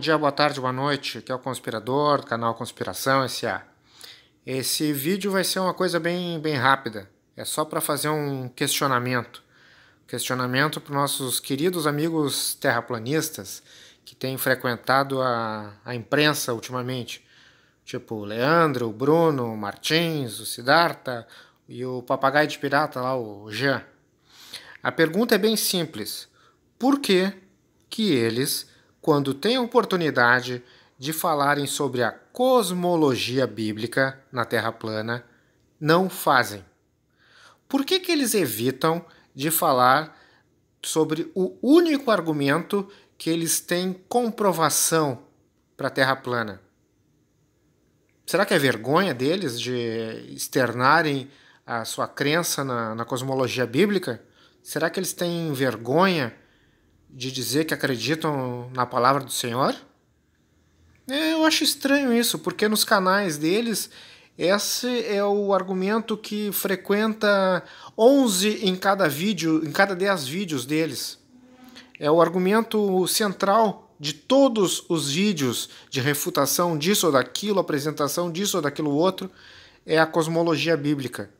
Bom dia, boa tarde, boa noite. Aqui é o Conspirador, do canal Conspiração S.A. Esse vídeo vai ser uma coisa bem, bem rápida. É só para fazer um questionamento. Questionamento para nossos queridos amigos terraplanistas que têm frequentado a, a imprensa ultimamente. Tipo o Leandro, o Bruno, o Martins, o Sidarta e o papagaio de pirata lá, o Jean. A pergunta é bem simples. Por que que eles quando tem a oportunidade de falarem sobre a cosmologia bíblica na Terra plana, não fazem. Por que, que eles evitam de falar sobre o único argumento que eles têm comprovação para a Terra plana? Será que é vergonha deles de externarem a sua crença na, na cosmologia bíblica? Será que eles têm vergonha de dizer que acreditam na palavra do Senhor? É, eu acho estranho isso, porque nos canais deles esse é o argumento que frequenta 11 em cada vídeo, em cada 10 vídeos deles. É o argumento central de todos os vídeos de refutação disso ou daquilo, apresentação disso ou daquilo outro, é a cosmologia bíblica.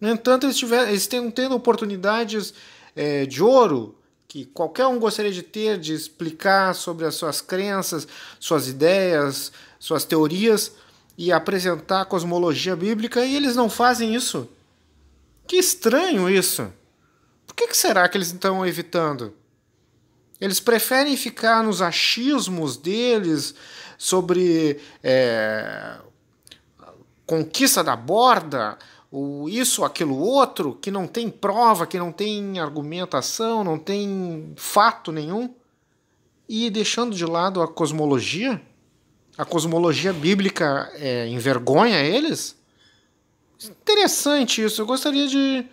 No entanto, eles, tiver, eles têm tendo oportunidades é, de ouro que qualquer um gostaria de ter, de explicar sobre as suas crenças, suas ideias, suas teorias e apresentar a cosmologia bíblica e eles não fazem isso. Que estranho isso! Por que, que será que eles estão evitando? Eles preferem ficar nos achismos deles sobre é, conquista da borda o isso, aquilo, outro, que não tem prova, que não tem argumentação, não tem fato nenhum, e deixando de lado a cosmologia, a cosmologia bíblica é, envergonha eles. Interessante isso. Eu gostaria de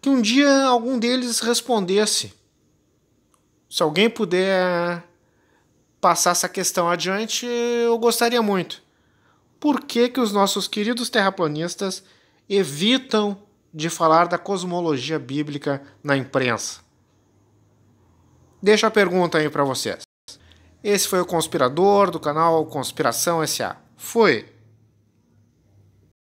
que um dia algum deles respondesse. Se alguém puder passar essa questão adiante, eu gostaria muito. Por que, que os nossos queridos terraplanistas evitam de falar da cosmologia bíblica na imprensa. Deixa a pergunta aí para vocês. Esse foi o conspirador do canal Conspiração SA. Fui!